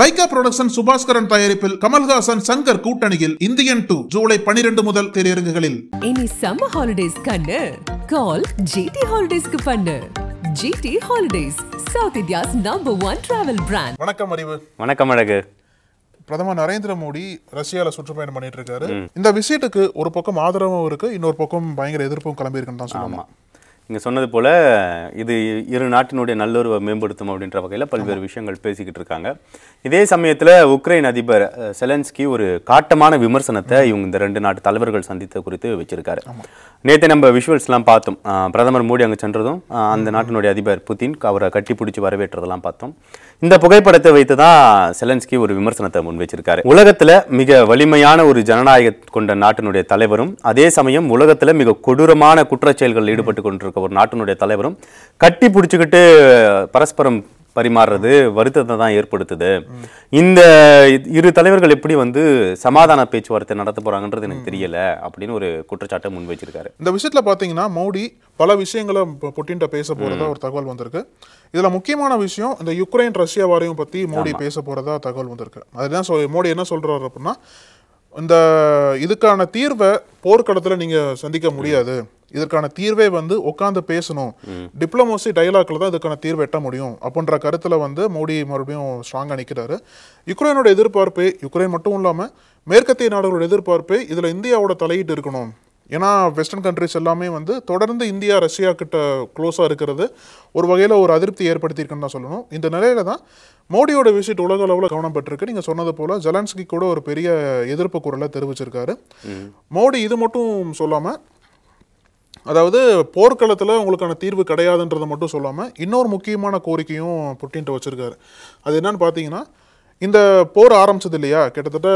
Lyca production Subaskaran தயாரிப்பில் கமல்ஹாசன் சங்கர் கூட்டணியில் Indian two July பனிரெண்டு முதல் திரையரங்குகளில் இனி சம்ம ஹாலிடேஸ் கண்ணு கால் ஜிடி ஹாலிடேஸ்க்கு பண்ணு GT holidays south India's number one travel brand வணக்கம் அறிவு வணக்கம் அழகு பிரதமர் நரேந்திர மோடி ரஷ்யால சுற்றுப்பயணம் பண்ணிட்டு இருக்காரு இந்த விஷயத்துக்கு ஒரு பக்கம் ஆதரவும் இருக்கு இன்னொரு பக்கம் பயங்கர எதிர்ப்பும் கிளம்பி இருக்குன்னு தான் சொல்லலாம் நீங்கள் சொன்னது போல் இது இரு நாட்டினுடைய நல்லுறவை மேம்படுத்தும் அப்படின்ற வகையில் பல்வேறு விஷயங்கள் பேசிக்கிட்டு இருக்காங்க இதே சமயத்தில் உக்ரைன் அதிபர் செலன்ஸ்கி ஒரு காட்டமான விமர்சனத்தை இவங்க இந்த ரெண்டு நாட்டு தலைவர்கள் சந்தித்த குறித்து வச்சுருக்காரு நேற்று நம்ம விஷுவல்ஸ்லாம் பார்த்தோம் பிரதமர் மோடி அங்கே சென்றதும் அந்த நாட்டினுடைய அதிபர் புதின் அவரை கட்டி பிடிச்சி வரவேற்றதெல்லாம் பார்த்தோம் இந்த புகைப்படத்தை வைத்து தான் செலன்ஸ்கி ஒரு விமர்சனத்தை முன்வைச்சிருக்காரு உலகத்தில் மிக வலிமையான ஒரு ஜனநாயக கொண்ட நாட்டினுடைய தலைவரும் அதே சமயம் உலகத்தில் மிக கொடூரமான குற்றச்செயல்களில் ஈடுபட்டு கொண்டிருக்க ஒரு நாட்டினுடைய தலைவரும் கட்டி பிடிச்சிக்கிட்டு பரஸ்பரம் பரிமாறுறது வருத்தத்தை தான் ஏற்படுத்துது இந்த இரு தலைவர்கள் எப்படி வந்து சமாதான பேச்சுவார்த்தை நடத்த போறாங்கன்றது எனக்கு தெரியல அப்படின்னு ஒரு குற்றச்சாட்டை முன் வச்சிருக்காரு இந்த விஷயத்துல பாத்தீங்கன்னா மோடி பல விஷயங்களை புட்டின்ட்ட பேச போறதா ஒரு தகவல் வந்திருக்கு இதுல முக்கியமான விஷயம் இந்த யுக்ரைன் ரஷ்யா வாரியம் பத்தி மோடி பேச போறதா தகவல் வந்திருக்கு அதுதான் மோடி என்ன சொல்றாரு அப்படின்னா இந்த இதுக்கான தீர்வை போர்க்களத்தில் நீங்கள் சந்திக்க முடியாது இதற்கான தீர்வை வந்து உட்காந்து பேசணும் டிப்ளமோசி டைலாக்ல தான் இதுக்கான தீர்வு எட்ட முடியும் அப்படின்ற கருத்துல வந்து மோடி மறுபடியும் ஸ்ட்ராங்காக நிற்கிறாரு யுக்ரைனோட எதிர்பார்ப்பு யுக்ரைன் மட்டும் இல்லாமல் மேற்கத்திய நாடுகளோட எதிர்பார்ப்பு இதில் இந்தியாவோட தலையீட்டு இருக்கணும் ஏன்னா வெஸ்டர்ன் கண்ட்ரிஸ் எல்லாமே வந்து தொடர்ந்து இந்தியா ரஷ்யா கிட்ட க்ளோஸாக இருக்கிறது ஒரு வகையில் ஒரு அதிருப்தி ஏற்படுத்தியிருக்குன்னு தான் சொல்லணும் இந்த நிலையில தான் மோடியோட விசிட் உலக அளவில் கவனம் பெற்றிருக்கு நீங்கள் சொன்னது போல் ஜெலன்ஸ்கி கூட ஒரு பெரிய எதிர்ப்பு குரலை தெரிவிச்சிருக்காரு மோடி இது மட்டும் சொல்லாமல் அதாவது போர்க்களத்தில் உங்களுக்கான தீர்வு கிடையாதுன்றதை மட்டும் சொல்லாமல் இன்னொரு முக்கியமான கோரிக்கையும் புட்டின்ட்டு வச்சுருக்காரு அது என்னன்னு பார்த்தீங்கன்னா இந்த போர் ஆரம்பிச்சது இல்லையா கிட்டத்தட்ட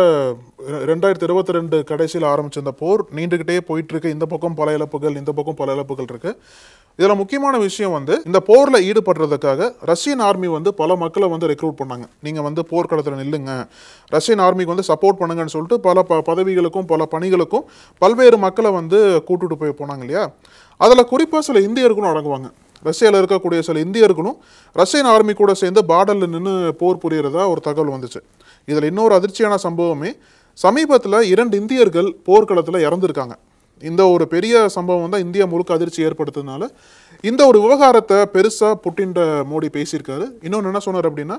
ரெண்டாயிரத்தி இருபத்தி ரெண்டு கடைசியில் ஆரம்பித்த இந்த போர் நீண்டுக்கிட்டே போயிட்டுருக்கு இந்த பக்கம் பல இழப்புகள் இந்த பக்கம் பல இழப்புகள் இருக்குது இதில் முக்கியமான விஷயம் வந்து இந்த போரில் ஈடுபடுறதுக்காக ரஷ்யன் ஆர்மி வந்து பல மக்களை வந்து ரெக்ரூட் பண்ணாங்க நீங்கள் வந்து போர்க்களத்தில் நில்லுங்க ரஷ்யன் ஆர்மிக்கு வந்து சப்போர்ட் பண்ணுங்கன்னு சொல்லிட்டு பல ப பதவிகளுக்கும் பல பணிகளுக்கும் பல்வேறு மக்களை வந்து கூட்டுட்டு போய் போனாங்க இல்லையா அதில் குறிப்பாக சில இந்தியர்களும் அடங்குவாங்க ரஷ்யாவில் இருக்கக்கூடிய சில இந்தியர்களும் ரஷ்யன் ஆர்மி கூட சேர்ந்து பார்டரில் நின்று போர் புரியறதா ஒரு தகவல் வந்துச்சு இதில் இன்னொரு அதிர்ச்சியான சம்பவமே சமீபத்தில் இரண்டு இந்தியர்கள் போர்க்களத்தில் இறந்துருக்காங்க இந்த ஒரு பெரிய சம்பவம் தான் இந்தியா முழுக்க அதிர்ச்சி ஏற்படுத்துறதுனால இந்த ஒரு விவகாரத்தை பெருசாக புட்டின்ற மோடி பேசியிருக்காரு இன்னொன்று என்ன சொன்னார் அப்படின்னா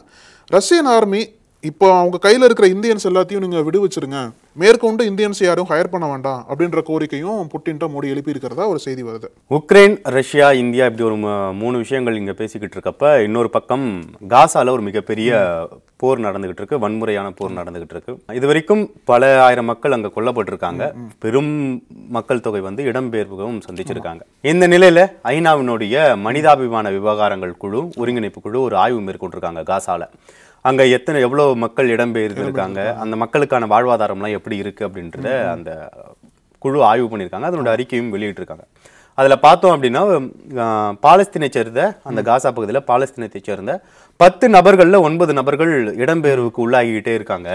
ரஷ்யன் ஆர்மி இப்போ அவங்க கையில் இருக்கிற இந்தியன்ஸ் எல்லாத்தையும் நீங்கள் விடுவிச்சிருங்க மேற்கொண்டு இந்தியன்ஸ் யாரும் ஹயர் பண்ண வேண்டாம் அப்படின்ற கோரிக்கையும் புட்டின்ட்ட மோடி எழுப்பியிருக்கிறதா ஒரு செய்தி வருது உக்ரைன் ரஷ்யா இந்தியா இப்படி ஒரு மூணு விஷயங்கள் இங்கே பேசிக்கிட்டு இருக்கப்ப இன்னொரு பக்கம் காசால ஒரு மிகப்பெரிய போர் நடந்துகிட்டு இருக்கு வன்முறையான போர் நடந்துகிட்டு இருக்கு இது வரைக்கும் பல ஆயிரம் மக்கள் அங்கே கொல்லப்பட்டிருக்காங்க பெரும் மக்கள் தொகை வந்து இடம்பெயர்வுகளும் சந்திச்சிருக்காங்க இந்த நிலையில ஐநாவினுடைய மனிதாபிமான விவகாரங்கள் குழு ஒருங்கிணைப்பு குழு ஒரு ஆய்வு மேற்கொண்டிருக்காங்க காசால அங்கே எத்தனை எவ்வளோ மக்கள் இடம்பெயர்ந்திருக்காங்க அந்த மக்களுக்கான வாழ்வாதாரம்லாம் எப்படி இருக்குது அப்படின்றத அந்த குழு ஆய்வு பண்ணியிருக்காங்க அதனோட அறிக்கையும் வெளியிட்டிருக்காங்க அதில் பார்த்தோம் அப்படின்னா பாலஸ்தீனை சேர்ந்த அந்த காசா பகுதியில் பாலஸ்தீனத்தை சேர்ந்த பத்து நபர்களில் ஒன்பது நபர்கள் இடம்பெயர்வுக்கு உள்ளாகிக்கிட்டே இருக்காங்க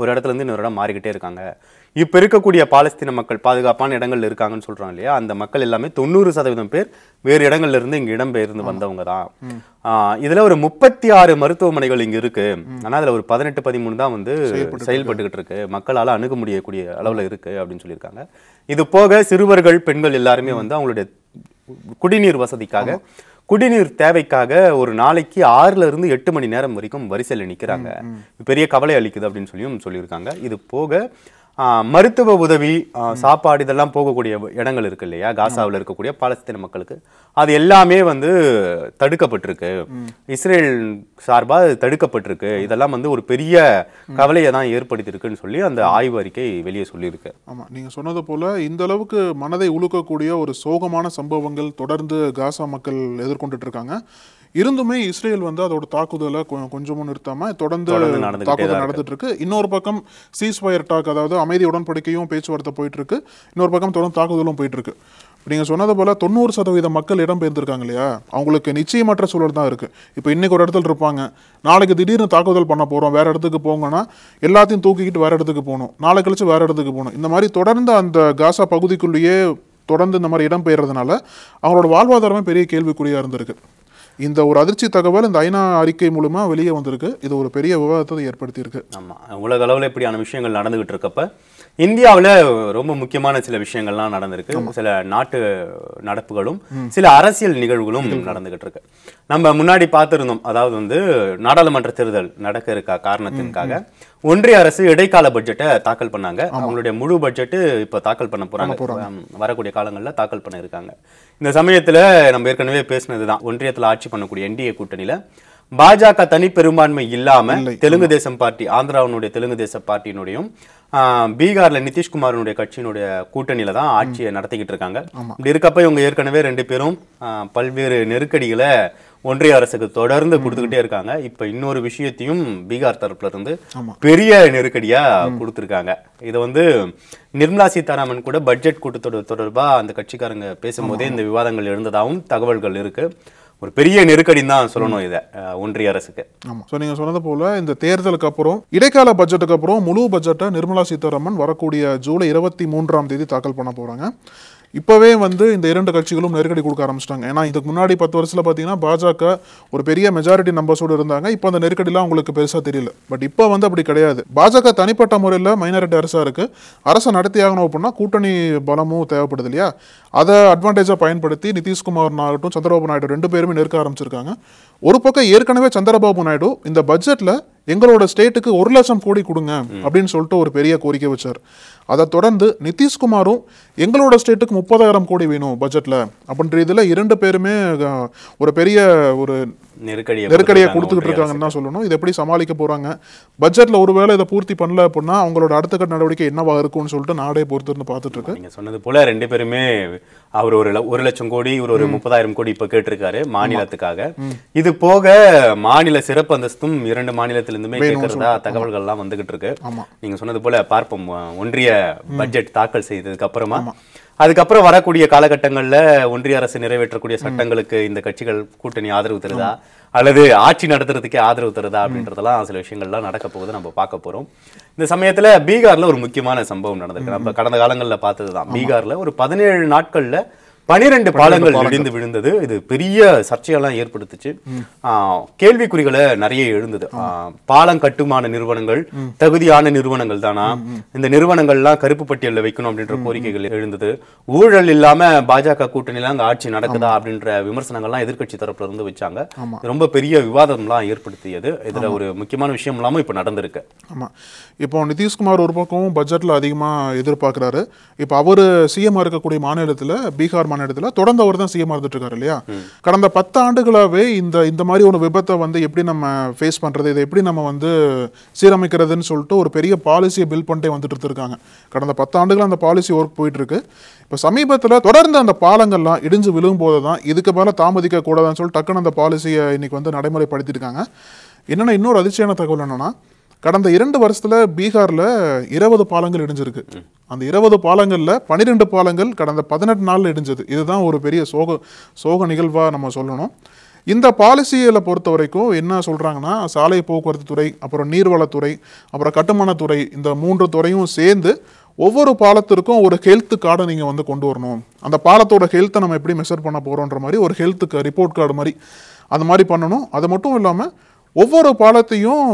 ஒரு இடத்துல இருந்து இன்னொரு இடம் மாறிக்கிட்டே இருக்காங்க இப்போ இருக்கக்கூடிய பாலஸ்தீன மக்கள் பாதுகாப்பான இடங்கள்ல இருக்காங்கன்னு சொல்றாங்க இல்லையா அந்த மக்கள் எல்லாமே தொண்ணூறு சதவீதம் பேர் வேறு இடங்கள்ல இருந்து இங்க இடம்பெயர்ந்து வந்தவங்க தான் இதுல ஒரு முப்பத்தி ஆறு மருத்துவமனைகள் இங்க இருக்கு ஆனா அதுல ஒரு பதினெட்டு பதிமூணு தான் வந்து செயல்பட்டுக்கிட்டு இருக்கு மக்களால் அணுக முடியக்கூடிய அளவுல இருக்கு அப்படின்னு சொல்லியிருக்காங்க இது போக சிறுவர்கள் பெண்கள் எல்லாருமே வந்து அவங்களுடைய குடிநீர் வசதிக்காக குடிநீர் தேவைக்காக ஒரு நாளைக்கு ஆறுல இருந்து எட்டு மணி நேரம் வரைக்கும் வரிசையில் நிற்கிறாங்க பெரிய கவலை அளிக்குது அப்படின்னு சொல்லியும் சொல்லியிருக்காங்க இது போக மருத்துவ உதவி சாப்பாடு இதெல்லாம் போகக்கூடிய இடங்கள் இருக்கு இல்லையா காசாவில் இருக்கக்கூடிய பாலஸ்தீன மக்களுக்கு அது எல்லாமே வந்து தடுக்கப்பட்டிருக்கு இஸ்ரேல் சார்பாக தடுக்கப்பட்டிருக்கு இதெல்லாம் வந்து ஒரு பெரிய கவலையை தான் ஏற்படுத்தியிருக்குன்னு சொல்லி அந்த ஆய்வு அறிக்கை வெளியே சொல்லியிருக்கு ஆமாம் நீங்கள் சொன்னது போல் இந்த அளவுக்கு மனதை உழுக்கக்கூடிய ஒரு சோகமான சம்பவங்கள் தொடர்ந்து காசா மக்கள் எதிர்கொண்டுட்டு இருக்காங்க இருந்துமே இஸ்ரேல் வந்து அதோட தாக்குதலை கொஞ்சமும் நிறுத்தாமல் தொடர்ந்து தாக்குதல் நடந்துட்டு இருக்கு இன்னொரு பக்கம் சீஸ் ஃபயர் டாக் அதாவது அமைதி உடன்படிக்கையும் பேச்சுவார்த்தை போயிட்டு இருக்கு இன்னொரு பக்கம் தொடர்ந்து தாக்குதலும் போயிட்டு இருக்கு நீங்கள் சொன்னது போல் தொண்ணூறு சதவீத மக்கள் இடம் பெயர்ந்துருக்காங்க இல்லையா அவங்களுக்கு நிச்சயமற்ற சூழல் தான் இருக்குது இப்போ இன்றைக்கி ஒரு இடத்துல இருப்பாங்க நாளைக்கு திடீர்னு தாக்குதல் பண்ண போகிறோம் வேறு இடத்துக்கு போங்கன்னா எல்லாத்தையும் தூக்கிக்கிட்டு வேறு இடத்துக்கு போகணும் நாளை கழித்து வேறு இடத்துக்கு போகணும் இந்த மாதிரி தொடர்ந்து அந்த காசா பகுதிக்குள்ளேயே தொடர்ந்து இந்த மாதிரி இடம் பெயர்றதுனால அவங்களோட வாழ்வாதாரமே பெரிய கேள்விக்குறியாக இருந்திருக்கு இந்த ஒரு அதிர்ச்சி தகவல் இந்த ஐநா அறிக்கை மூலமாக வெளியே வந்திருக்கு இது ஒரு பெரிய விவாதத்தை ஏற்படுத்தியிருக்கு ஆமாம் உலக அளவில் இப்படியான விஷயங்கள் நடந்துகிட்டு இருக்கப்போ இந்தியாவில் ரொம்ப முக்கியமான சில விஷயங்கள்லாம் நடந்திருக்கு சில நாட்டு நடப்புகளும் சில அரசியல் நிகழ்வுகளும் நடந்துகிட்டு இருக்கு நம்ம முன்னாடி பார்த்துருந்தோம் அதாவது வந்து நாடாளுமன்ற தேர்தல் நடக்க இருக்க காரணத்திற்காக ஒன்றிய அரசு இடைக்கால பட்ஜெட்டை தாக்கல் பண்ணாங்க அவங்களுடைய முழு பட்ஜெட்டு இப்போ தாக்கல் பண்ண போறாங்க வரக்கூடிய காலங்களில் தாக்கல் பண்ண இருக்காங்க இந்த சமயத்தில் நம்ம ஏற்கனவே பேசினது தான் ஒன்றியத்தில் ஆட்சி பண்ணக்கூடிய என்டிஏ கூட்டணியில் பாஜக தனி பெரும்பான்மை இல்லாம தெலுங்கு தேசம் பார்ட்டி ஆந்திராவினுடைய தெலுங்கு தேச பார்ட்டியினுடையும் பீகாரில் நிதிஷ்குமாரனுடைய கட்சியினுடைய கூட்டணியில் தான் ஆட்சியை நடத்திக்கிட்டு இருக்காங்க இப்படி இருக்கப்ப இவங்க ஏற்கனவே ரெண்டு பேரும் பல்வேறு நெருக்கடிகளை ஒன்றிய அரசுக்கு தொடர்ந்து கொடுத்துக்கிட்டே இருக்காங்க இப்போ இன்னொரு விஷயத்தையும் பீகார் தரப்புல இருந்து பெரிய நெருக்கடியா கொடுத்துருக்காங்க இதை வந்து நிர்மலா சீதாராமன் கூட பட்ஜெட் கூட்டத்தொடர் தொடர்பாக அந்த கட்சிக்காரங்க பேசும்போதே இந்த விவாதங்கள் எழுந்ததாகவும் தகவல்கள் இருக்கு ஒரு பெரிய நெருக்கடி தான் சொல்லணும் இதை ஒன்றிய அரசுக்கு ஆமாம் ஸோ நீங்கள் சொன்னது போல் இந்த தேர்தலுக்கு அப்புறம் இடைக்கால பட்ஜெட்டுக்கு அப்புறம் முழு பட்ஜெட்டை நிர்மலா சீதாராமன் வரக்கூடிய ஜூலை இருபத்தி மூன்றாம் தேதி தாக்கல் பண்ண போகிறாங்க இப்போவே வந்து இந்த இரண்டு கட்சிகளும் நெருக்கடி கொடுக்க ஆரம்பிச்சிட்டாங்க ஏன்னா இதுக்கு முன்னாடி பத்து வருஷத்தில் பார்த்தீங்கன்னா பாஜக ஒரு பெரிய மெஜாரிட்டி நம்பர்ஸோடு இருந்தாங்க இப்போ அந்த நெருக்கடிலாம் உங்களுக்கு பெருசாக தெரியல பட் இப்போ வந்து அப்படி கிடையாது பாஜக தனிப்பட்ட முறையில் மைனாரிட்டி அரசாக இருக்குது அரசை நடத்தியாகணும் அப்படின்னா கூட்டணி பலமும் தேவைப்படுது இல்லையா அதை அட்வான்டேஜாக பயன்படுத்தி நிதிஷ்குமார் ஆகட்டும் சந்திரபாபு நாயுடு ரெண்டு பேருமே நெருக்க ஆரம்பிச்சிருக்காங்க ஒரு பக்கம் ஏற்கனவே சந்திரபாபு நாயுடு இந்த பட்ஜெட்டில் எங்களோட ஸ்டேட்டுக்கு ஒரு லட்சம் கோடி கொடுங்க அப்படின்னு சொல்லிட்டு ஒரு பெரிய கோரிக்கை வச்சார் அதை தொடர்ந்து நிதிஷ்குமாரும் எங்களோட ஸ்டேட்டுக்கு முப்பதாயிரம் கோடி வேணும் பட்ஜெட்டில் அப்படின்ற இதில் இரண்டு பேருமே ஒரு பெரிய ஒரு நெருக்கடியை நெருக்கடியை கொடுத்துக்கிட்டு இருக்காங்கன்னு தான் சொல்லணும் இது எப்படி சமாளிக்க போகிறாங்க பட்ஜெட்டில் ஒருவேளை இதை பூர்த்தி பண்ணல அப்படின்னா அவங்களோட அடுத்த கட்ட நடவடிக்கை என்னவாக இருக்கும்னு சொல்லிட்டு நாடே பொறுத்திருந்து பார்த்துட்டு இருக்கு நீங்கள் சொன்னது போல ரெண்டு பேருமே அவர் ஒரு ஒரு லட்சம் கோடி இவர் ஒரு முப்பதாயிரம் கோடி இப்போ கேட்டிருக்காரு மாநிலத்துக்காக இது போக மாநில சிறப்பு அந்தஸ்தும் இரண்டு மாநிலத்தில் இடத்துலேருந்துமே கேட்கறதா தகவல்கள்லாம் வந்துகிட்டு இருக்கு நீங்க சொன்னது போல பார்ப்போம் ஒன்றிய பட்ஜெட் தாக்கல் செய்ததுக்கு அப்புறமா அதுக்கப்புறம் வரக்கூடிய காலகட்டங்களில் ஒன்றிய அரசு நிறைவேற்றக்கூடிய சட்டங்களுக்கு இந்த கட்சிகள் கூட்டணி ஆதரவு தருதா அல்லது ஆட்சி நடத்துறதுக்கே ஆதரவு தருதா அப்படின்றதெல்லாம் சில விஷயங்கள்லாம் நடக்க போகுது நம்ம பார்க்க போகிறோம் இந்த சமயத்தில் பீகாரில் ஒரு முக்கியமான சம்பவம் நடந்திருக்கு நம்ம கடந்த காலங்களில் பார்த்தது தான் பீகாரில் ஒரு பதினேழு நாட்களில் பனிரெண்டு பாலங்கள் இடிந்து விழுந்தது இது பெரிய சர்ச்சையெல்லாம் ஏற்படுத்துச்சு கேள்விக்குறிகளை நிறைய எழுந்தது பாலம் கட்டுமான நிறுவனங்கள் தகுதியான நிறுவனங்கள் தானா இந்த நிறுவனங்கள்லாம் கருப்பு பட்டியலில் வைக்கணும் அப்படின்ற கோரிக்கைகள் எழுந்தது ஊழல் இல்லாம பாஜக கூட்டணியில அந்த ஆட்சி நடக்குதா அப்படின்ற விமர்சனங்கள்லாம் எதிர்கட்சி தரப்புல இருந்து வச்சாங்க ரொம்ப பெரிய விவாதம்லாம் ஏற்படுத்தியது இதுல ஒரு முக்கியமான விஷயம் இல்லாம இப்ப நடந்திருக்கு ஆமா இப்போ நிதிஷ்குமார் ஒரு பக்கம் பட்ஜெட்ல அதிகமா எதிர்பார்க்கிறாரு இப்ப அவர் சிஎம் இருக்கக்கூடிய மாநிலத்தில் பீகார் முக்கியமான இடத்துல தொடர்ந்து அவர் தான் சிஎம் இருந்துட்டு இல்லையா கடந்த பத்து ஆண்டுகளாகவே இந்த இந்த மாதிரி ஒரு விபத்தை வந்து எப்படி நம்ம ஃபேஸ் பண்ணுறது இதை எப்படி நம்ம வந்து சீரமைக்கிறதுன்னு சொல்லிட்டு ஒரு பெரிய பாலிசியை பில் பண்ணிட்டே வந்துட்டு இருக்காங்க கடந்த பத்து ஆண்டுகள் அந்த பாலிசி ஒர்க் போயிட்டு இருக்கு இப்போ சமீபத்தில் தொடர்ந்து அந்த பாலங்கள்லாம் இடிஞ்சு போது தான் இதுக்கு மேலே தாமதிக்க கூடாதுன்னு சொல்லி டக்குன்னு அந்த பாலிசியை இன்னைக்கு வந்து நடைமுறைப்படுத்தியிருக்காங்க என்னென்ன இன்னொரு அதிர்ச்சியான தகவல் என்னென்னா கடந்த இரண்டு வருஷத்தில் பீகாரில் இருபது பாலங்கள் இடிஞ்சிருக்கு அந்த இருபது பாலங்களில் பன்னிரெண்டு பாலங்கள் கடந்த பதினெட்டு நாளில் இடிஞ்சது இதுதான் ஒரு பெரிய சோக சோக நிகழ்வாக நம்ம சொல்லணும் இந்த பாலிசியில் பொறுத்த வரைக்கும் என்ன சொல்கிறாங்கன்னா சாலை போக்குவரத்து துறை அப்புறம் நீர்வளத்துறை அப்புறம் கட்டுமானத்துறை இந்த மூன்று துறையும் சேர்ந்து ஒவ்வொரு பாலத்திற்கும் ஒரு ஹெல்த் கார்டை நீங்கள் வந்து கொண்டு வரணும் அந்த பாலத்தோட ஹெல்த்தை நம்ம எப்படி மெஷர் பண்ண போகிறோன்ற மாதிரி ஒரு ஹெல்த்துக்கு ரிப்போர்ட் கார்டு மாதிரி அது மாதிரி பண்ணணும் அது மட்டும் இல்லாமல் ஒவ்வொரு பாலத்தையும்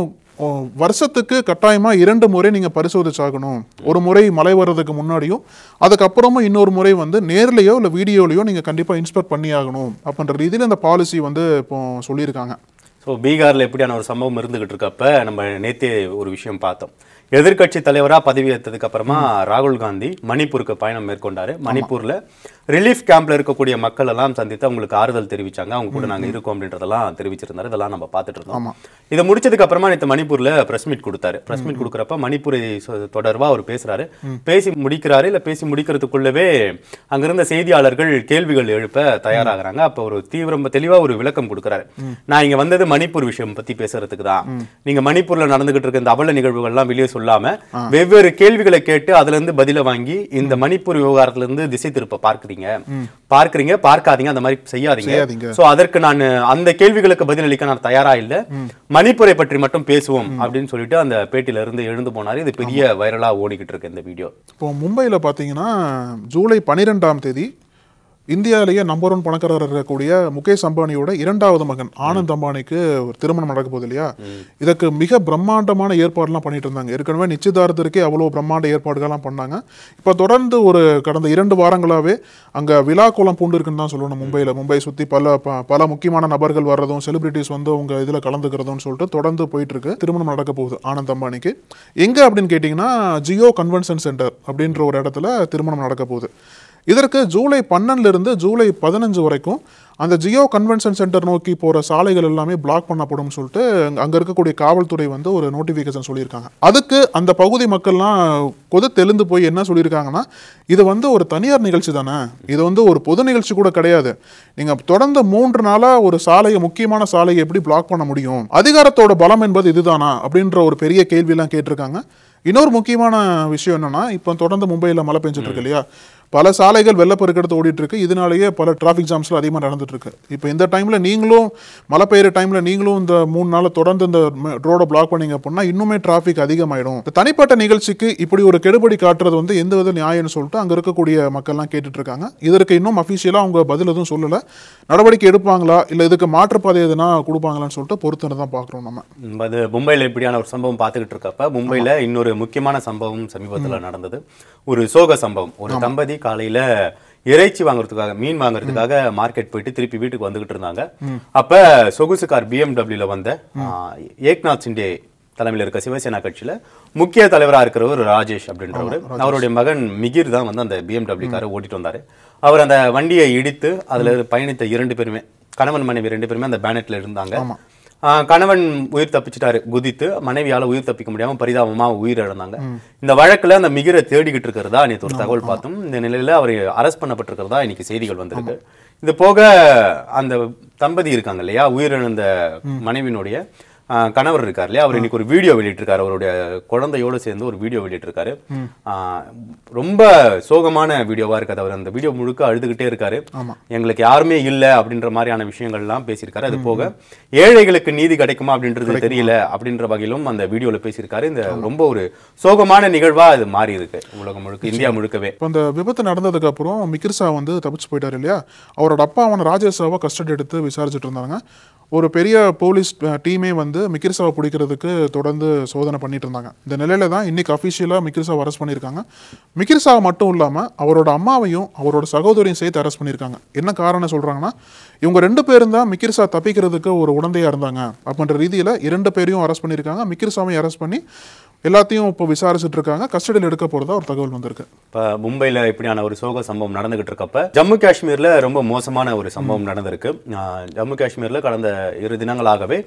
வருஷத்துக்கு கட்டாயமாக இரண்டு முறை நீங்கள் பரிசோதிச்சாகணும் ஒரு முறை மழை வர்றதுக்கு முன்னாடியும் அதுக்கப்புறமா இன்னொரு முறை வந்து நேர்லேயோ இல்லை வீடியோலையோ நீங்கள் கண்டிப்பாக இன்ஸ்பெக்ட் பண்ணி ஆகணும் அப்படின்ற ரீதியில் இந்த பாலிசி வந்து இப்போ சொல்லியிருக்காங்க ஸோ பீகாரில் எப்படியான ஒரு சம்பவம் இருந்துகிட்டு இருக்கப்ப நம்ம நேத்தே ஒரு விஷயம் பார்த்தோம் எதிர்கட்சி தலைவராக பதவியேற்றதுக்கு அப்புறமா ராகுல் காந்தி மணிப்பூருக்கு பயணம் மேற்கொண்டார் மணிப்பூரில் ரிலீஃப் கேம்பில் இருக்கக்கூடிய மக்கள் எல்லாம் சந்தித்து அவங்களுக்கு ஆறுதல் தெரிவிச்சாங்க அவங்க கூட நாங்கள் இருக்கோம் அப்படின்றதெல்லாம் தெரிவிச்சிருந்தாரு இதெல்லாம் நம்ம பார்த்துட்டு இருந்தோம் இதை முடிச்சதுக்கு அப்புறமா நேற்று மணிப்பூரில் ப்ரெஸ் மீட் கொடுத்தாரு ப்ரெஸ் மீட் கொடுக்குறப்ப மணிப்பூரை தொடர்பாக அவர் பேசுறாரு பேசி முடிக்கிறாரு இல்லை பேசி முடிக்கிறதுக்குள்ளவே அங்கிருந்த செய்தியாளர்கள் கேள்விகள் எழுப்ப தயாராகிறாங்க அப்போ ஒரு தீவிரம் தெளிவாக ஒரு விளக்கம் கொடுக்குறாரு நான் இங்கே வந்தது மணிப்பூர் விஷயம் பற்றி பேசுறதுக்கு தான் நீங்கள் மணிப்பூரில் நடந்துகிட்டு இருக்க இந்த அவல நிகழ்வுகள்லாம் வெளியே சொல்லாமல் வெவ்வேறு கேள்விகளை கேட்டு அதுலேருந்து பதிலை வாங்கி இந்த மணிப்பூர் விவகாரத்துலேருந்து திசை திருப்ப பார்க்குறீங்க பார்க்குறீங்க பார்க்குறீங்க பார்க்காதீங்க அந்த மாதிரி செய்யாதீங்க ஸோ அதற்கு நான் அந்த கேள்விகளுக்கு பதிலளிக்க நான் தயாரா இல்லை மணிப்பூரை பற்றி மட்டும் பேசுவோம் அப்படின்னு சொல்லிட்டு அந்த பேட்டியில இருந்து எழுந்து போனார் இது பெரிய வைரலாக ஓடிக்கிட்டு இருக்கு இந்த வீடியோ இப்போ மும்பையில் பார்த்தீங்கன்னா ஜூலை பன்னிரெண்டாம் தேதி இந்தியாவிலேயே நம்பர் ஒன் பணக்காரர் இருக்கக்கூடிய முகேஷ் அம்பானியோட இரண்டாவது மகன் ஆனந்த் அம்பானிக்கு திருமணம் நடக்க போகுது இல்லையா இதற்கு மிக பிரம்மாண்டமான ஏற்பாடுலாம் பண்ணிட்டு இருந்தாங்க ஏற்கனவே நிச்சயதார்த்திற்கே அவ்வளோ பிரம்மாண்ட ஏற்பாடுகள்லாம் பண்ணாங்க இப்போ தொடர்ந்து ஒரு கடந்த இரண்டு வாரங்களாகவே அங்கே விழா கோலம் பூண்டு இருக்குன்னு தான் சொல்லணும் மும்பையில் மும்பை சுற்றி பல பல முக்கியமான நபர்கள் வர்றதும் செலிபிரிட்டிஸ் வந்து அவங்க இதில் கலந்துக்கிறதும் சொல்லிட்டு தொடர்ந்து போயிட்டு இருக்கு திருமணம் நடக்க போகுது ஆனந்த் அம்பானிக்கு எங்கே அப்படின்னு கேட்டிங்கன்னா ஜியோ கன்வென்ஷன் சென்டர் அப்படின்ற ஒரு இடத்துல திருமணம் நடக்க போகுது இதற்கு ஜூலை பன்னெண்டுலேருந்து ஜூலை பதினஞ்சு வரைக்கும் அந்த ஜியோ கன்வென்ஷன் சென்டர் நோக்கி போகிற சாலைகள் எல்லாமே பிளாக் பண்ணப்படும் சொல்லிட்டு அங்கே இருக்கக்கூடிய காவல்துறை வந்து ஒரு நோட்டிஃபிகேஷன் சொல்லியிருக்காங்க அதுக்கு அந்த பகுதி மக்கள்லாம் கொது தெளிந்து போய் என்ன சொல்லியிருக்காங்கன்னா இது வந்து ஒரு தனியார் நிகழ்ச்சி தானே இது வந்து ஒரு பொது நிகழ்ச்சி கூட கிடையாது நீங்கள் தொடர்ந்து மூன்று நாளாக ஒரு சாலையை முக்கியமான சாலையை எப்படி பிளாக் பண்ண முடியும் அதிகாரத்தோட பலம் என்பது இதுதானா அப்படின்ற ஒரு பெரிய கேள்வியெல்லாம் கேட்டிருக்காங்க இன்னொரு முக்கியமான விஷயம் என்னென்னா இப்போ தொடர்ந்து மும்பையில் மழை பெஞ்சிட்ருக்கு இல்லையா பல சாலைகள் வெள்ளப்பெருக்கெடுத்து ஓடிட்டுருக்கு இதனாலேயே பல டிராஃபிக் ஜாம்ஸில் அதிகமாக நடந்துட்டுருக்கு இப்போ இந்த டைமில் நீங்களும் மழை பெய்கிற டைமில் நீங்களும் இந்த மூணு நாள் தொடர்ந்து இந்த ரோடை பிளாக் பண்ணிங்க அப்படின்னா இன்னுமே டிராஃபிக் அதிகமாயிடும் இந்த தனிப்பட்ட நிகழ்ச்சிக்கு இப்படி ஒரு கெடுபடி காட்டுறது வந்து எந்த வித நியாயம்னு சொல்லிட்டு அங்கே இருக்கக்கூடிய மக்கள்லாம் கேட்டுட்ருக்காங்க இதற்கு இன்னும் அஃபீஷியலாக அவங்க பதில் எதுவும் சொல்லலை நடவடிக்கை எடுப்பாங்களா இல்லை இதுக்கு மாற்றுப்பாதை எதுனா கொடுப்பாங்களான்னு சொல்லிட்டு பொறுத்துனு தான் பார்க்குறோம் நம்ம அது மும்பையில் இப்படியான ஒரு சம்பவம் பார்த்துக்கிட்டு இருக்கப்ப மும்பையில் இன்னொரு முக்கியமான சம்பவம் சமீபத்தில் நடந்தது ஒரு சோக சம்பவம் ஒரு தம்பதி காலையில இறைச்சி வாங்குறதுக்காக மீன் வாங்குறதுக்காக மார்க்கெட் போயிட்டு திருப்பி வீட்டுக்கு வந்துகிட்டு இருந்தாங்க அப்ப சொகுசு கார் பிஎம்டபிள்யூல வந்த ஏக்நாத் சிண்டே தலைமையில் இருக்க சிவசேனா கட்சியில முக்கிய தலைவராக இருக்கிறவர் ராஜேஷ் அப்படின்றவர் அவருடைய மகன் மிகிர் தான் வந்து அந்த பிஎம்டபிள்யூ காரை ஓட்டிட்டு வந்தாரு அவர் அந்த வண்டியை இடித்து அதுல பயணித்த இரண்டு பேருமே கணவன் மனைவி ரெண்டு பேருமே அந்த பேனட்ல இருந்தாங்க கணவன் உயிர் தப்பிச்சிட்டாரு குதித்து மனைவியால் உயிர் தப்பிக்க முடியாமல் பரிதாபமாக உயிர் இழந்தாங்க இந்த வழக்கில் அந்த மிகிரை தேடிக்கிட்டு இருக்கிறதா இன்னைக்கு ஒரு தகவல் பார்த்தோம் இந்த நிலையில் அவர் அரெஸ்ட் பண்ணப்பட்டிருக்கிறதா இன்னைக்கு செய்திகள் வந்திருக்கு இது போக அந்த தம்பதி இருக்காங்க இல்லையா உயிரிழந்த மனைவினுடைய கணவர் இருக்கார் இல்லையா அவர் இன்னைக்கு ஒரு வீடியோ வெளியிட்டிருக்காரு அவருடைய குழந்தையோடு சேர்ந்து ஒரு வீடியோ வெளியிட்டிருக்காரு ரொம்ப சோகமான வீடியோவாக இருக்காது அவர் அந்த வீடியோ முழுக்க அழுதுகிட்டே இருக்காரு எங்களுக்கு யாருமே இல்லை அப்படின்ற மாதிரியான விஷயங்கள்லாம் பேசியிருக்காரு அது போக ஏழைகளுக்கு நீதி கிடைக்குமா அப்படின்றது தெரியல அப்படின்ற வகையிலும் அந்த வீடியோவில் பேசியிருக்காரு இந்த ரொம்ப ஒரு சோகமான நிகழ்வாக அது மாறி இருக்கு உலகம் முழுக்க இந்தியா முழுக்கவே இப்போ அந்த விபத்து நடந்ததுக்கு அப்புறம் மிக்ரிசா வந்து தப்பிச்சு போயிட்டார் இல்லையா அவரோட அப்பா அவனை ராஜேஷாவை கஸ்டடி எடுத்து விசாரிச்சுட்டு இருந்தாங்க ஒரு பெரிய போலீஸ் டீமே வந்து மிக்கிர்சாவை பிடிக்கிறதுக்கு தொடர்ந்து சோதனை பண்ணிட்டு இருந்தாங்க இந்த நிலையில தான் இன்னைக்கு அஃபிஷியலாக மிக்கிர்சாவை அரெஸ்ட் பண்ணியிருக்காங்க மிக்கிர்சாவை மட்டும் இல்லாமல் அவரோட அம்மாவையும் அவரோட சகோதரியும் சேர்த்து அரெஸ்ட் பண்ணியிருக்காங்க என்ன காரணம் சொல்கிறாங்கன்னா இவங்க ரெண்டு பேரும் தான் மிக்கிர்சா தப்பிக்கிறதுக்கு ஒரு உடந்தையாக இருந்தாங்க அப்படின்ற ரீதியில் இரண்டு பேரையும் அரெஸ்ட் பண்ணியிருக்காங்க மிக்கிர்சாவையும் அரெஸ்ட் பண்ணி எல்லாத்தையும் இப்போ விசாரிச்சுட்டு இருக்காங்க கஸ்டடியில் எடுக்க போகிறதா ஒரு தகவல் வந்திருக்கு இப்போ மும்பையில் இப்படியான ஒரு சோக சம்பவம் நடந்துகிட்டு இருக்கப்ப ஜம்மு காஷ்மீரில் ரொம்ப மோசமான ஒரு சம்பவம் நடந்திருக்கு ஜம்மு காஷ்மீரில் கடந்த இரு தினங்களாகவே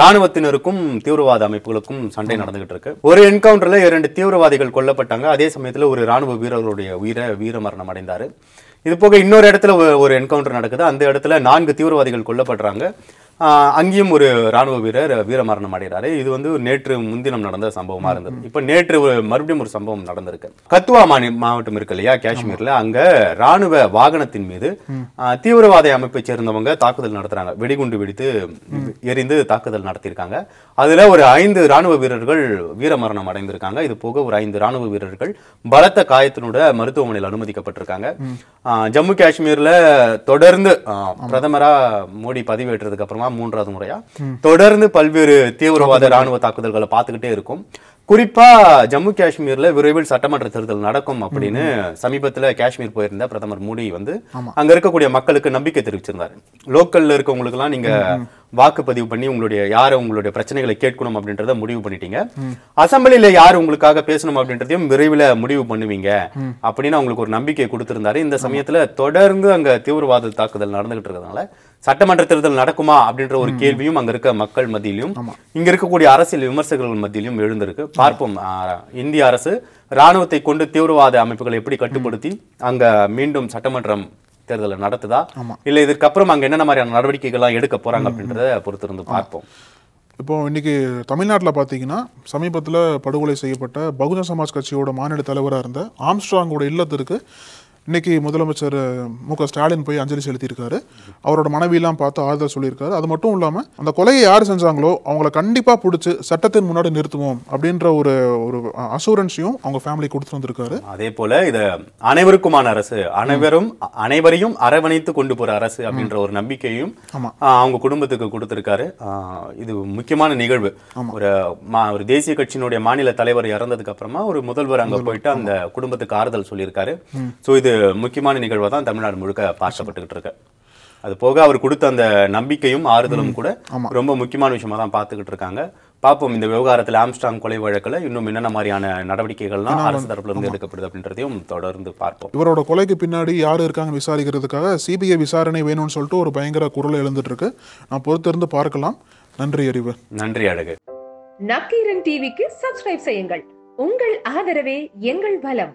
ராணுவத்தினருக்கும் தீவிரவாத அமைப்புகளுக்கும் சண்டை நடந்துகிட்டு இருக்கு ஒரு என்கவுண்டரில் இரண்டு தீவிரவாதிகள் கொல்லப்பட்டாங்க அதே சமயத்தில் ஒரு ராணுவ வீரர்களுடைய உயிரை வீரமரணம் அடைந்தார் இது போக இன்னொரு இடத்துல ஒரு என்கவுண்டர் நடக்குது அந்த இடத்துல நான்கு தீவிரவாதிகள் கொல்லப்படுறாங்க அங்கேயும் ஒரு ராணுவ வீரர் வீரமரணம் அடைகிறாரு இது வந்து நேற்று முன்தினம் நடந்த சம்பவமா இருந்தது இப்ப நேற்று மறுபடியும் ஒரு சம்பவம் நடந்திருக்கு கத்துவா மாநில மாவட்டம் இருக்கு இல்லையா காஷ்மீர்ல அங்க ராணுவ வாகனத்தின் மீது தீவிரவாத அமைப்பை சேர்ந்தவங்க தாக்குதல் நடத்துறாங்க வெடிகுண்டு வெடித்து எரிந்து தாக்குதல் நடத்தியிருக்காங்க அதுல ஒரு ஐந்து ராணுவ வீரர்கள் வீரமரணம் அடைந்திருக்காங்க இது போக ஒரு ஐந்து ராணுவ வீரர்கள் பலத்த காயத்தினோட மருத்துவமனையில் அனுமதிக்கப்பட்டிருக்காங்க ஜம்மு காஷ்மீர்ல தொடர்ந்து பிரதமரா மோடி பதிவேற்றதுக்கு அப்புறமா முறையாக மூன்றாவது முறையா தொடர்ந்து பல்வேறு தீவிரவாத ராணுவ தாக்குதல்களை பார்த்துக்கிட்டே இருக்கும் குறிப்பா ஜம்மு காஷ்மீர்ல விரைவில் சட்டமன்ற தேர்தல் நடக்கும் அப்படின்னு சமீபத்துல காஷ்மீர் போயிருந்த பிரதமர் மோடி வந்து அங்க இருக்கக்கூடிய மக்களுக்கு நம்பிக்கை தெரிவிச்சிருந்தார் இருக்கவங்களுக்கு எல்லாம் நீங்க வாக்குப்பதிவு பண்ணி உங்களுடைய யார உங்களுடைய பிரச்சனைகளை கேட்கணும் அப்படின்றத முடிவு பண்ணிட்டீங்க அசம்பிளில யார் உங்களுக்காக பேசணும் அப்படின்றதையும் விரைவில் முடிவு பண்ணுவீங்க அப்படின்னு அவங்களுக்கு ஒரு நம்பிக்கை கொடுத்திருந்தாரு இந்த சமயத்துல தொடர்ந்து அங்க தீவிரவாத தாக்குதல் நடந்துகிட்டு இருக்கிறதுனால சட்டமன்ற தேர்தல் நடக்குமா அப்படின்ற ஒரு கேள்வியும் அங்க இருக்க மக்கள் மத்தியிலும் இங்க இருக்கக்கூடிய அரசியல் விமர்சகர்கள் மத்தியிலும் எழுந்திருக்கு பார்ப்போம் இந்திய அரசு ராணுவத்தை கொண்டு தீவிரவாத அமைப்புகளை எப்படி கட்டுப்படுத்தி அங்க மீண்டும் சட்டமன்றம் தேர்தலை நடத்துதா இல்லை இதுக்கப்புறம் அங்கே என்னென்ன மாதிரியான நடவடிக்கைகள்லாம் எடுக்க போறாங்க அப்படின்றத பொறுத்திருந்து பார்ப்போம் இப்போ இன்னைக்கு தமிழ்நாட்டில் பார்த்தீங்கன்னா சமீபத்தில் படுகொலை செய்யப்பட்ட பகுஜன் சமாஜ் கட்சியோட மாநில தலைவராக இருந்த ஆம்ஸ்ட்ராங்கோட இல்லத்திற்கு இன்றைக்கி முதலமைச்சர் மு க ஸ்டாலின் போய் அஞ்சலி செலுத்தியிருக்காரு அவரோட மனைவியெல்லாம் பார்த்து ஆறுதல் சொல்லியிருக்காரு அது மட்டும் இல்லாமல் அந்த கொலையை யார் செஞ்சாங்களோ அவங்கள கண்டிப்பாக பிடிச்சி சட்டத்தின் முன்னாடி நிறுத்துவோம் அப்படின்ற ஒரு ஒரு அசூரன்ஸையும் அவங்க ஃபேமிலி கொடுத்துட்டு வந்திருக்காரு அதே போல் இது அனைவருக்குமான அரசு அனைவரும் அனைவரையும் அரவணைத்து கொண்டு போகிற அரசு அப்படின்ற ஒரு நம்பிக்கையும் அவங்க குடும்பத்துக்கு கொடுத்துருக்காரு இது முக்கியமான நிகழ்வு ஒரு ஒரு தேசிய கட்சியினுடைய மாநில தலைவர் இறந்ததுக்கு அப்புறமா ஒரு முதல்வர் அங்கே போயிட்டு அந்த குடும்பத்துக்கு ஆறுதல் சொல்லியிருக்காரு ஸோ இது முக்கியமான நிகழ்வாக தான் தமிழ்நாடு முழுக்க பார்க்கப்பட்டுக்கிட்டு இருக்கு அது போக அவர் கொடுத்த அந்த நம்பிக்கையும் ஆறுதலும் கூட ரொம்ப முக்கியமான விஷயமா தான் பார்த்துக்கிட்டு இருக்காங்க பார்ப்போம் இந்த விவகாரத்தில் ஆம்ஸ்டாங் கொலை வழக்கில் இன்னும் என்னென்ன மாதிரியான நடவடிக்கைகள்லாம் அரசு தரப்புல இருந்து எடுக்கப்படுது அப்படின்றதையும் தொடர்ந்து பார்ப்போம் இவரோட கொலைக்கு பின்னாடி யார் இருக்காங்க விசாரிக்கிறதுக்காக சிபிஐ விசாரணை வேணும்னு சொல்லிட்டு ஒரு பயங்கர குரல் எழுந்துட்டு இருக்கு நான் பொறுத்திருந்து பார்க்கலாம் நன்றி அறிவு நன்றி அழகு நக்கீரன் டிவிக்கு சப்ஸ்கிரைப் செய்யுங்கள் உங்கள் ஆதரவே எங்கள் பலம்